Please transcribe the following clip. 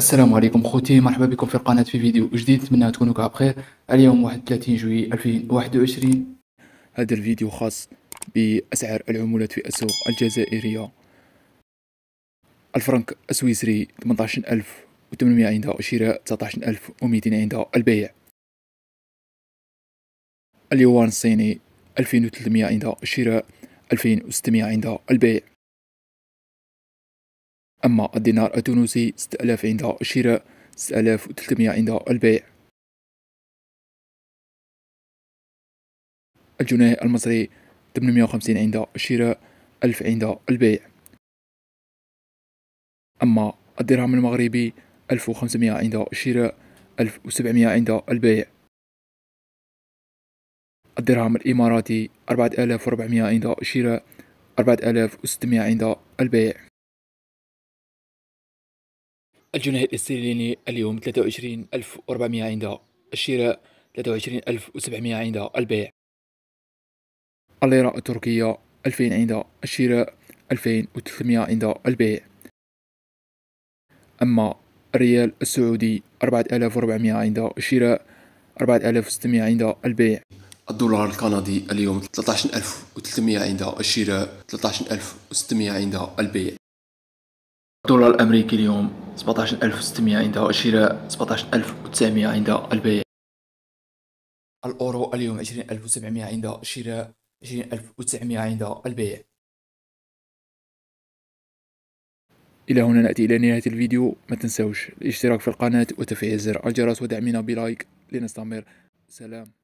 السلام عليكم خوتي مرحبا بكم في القناة في فيديو جديد نتمنى تكونوا كاع بخير اليوم 31 جوي 2021 هذا الفيديو خاص بأسعار العملات في السوق الجزائرية الفرنك السويسري 18800 عند الشراء 19200 عند البيع اليوان الصيني 2300 عند الشراء 2600 عند البيع أما الدينار التونسي 6000 عند الشراء 6300 عند البيع الجنيه المصري 850 عند الشراء 1000 عند البيع أما الدرهم المغربي 1500 عند الشراء 1700 عند البيع الدرهم الإماراتي 4400 عند الشراء 4600 عند البيع الجنيه الاسترليني اليوم 23400 عند الشراء 23700 عند البيع الليرة التركية 2000 عند الشراء 2300 عند البيع أما الريال السعودي 4400 عند الشراء 4600 عند البيع الدولار الكندي اليوم 13300 عند الشراء 13600 عند البيع الدولار الأمريكي اليوم 17600 عندها الشراء 17900 عندها البيع الأورو اليوم 20700 عندها الشراء 20900 عندها البيع إلى هنا نأتي إلى نهاية الفيديو ما تنساوش الاشتراك في القناة وتفعيل زر الجرس ودعمنا بلايك لنستمر سلام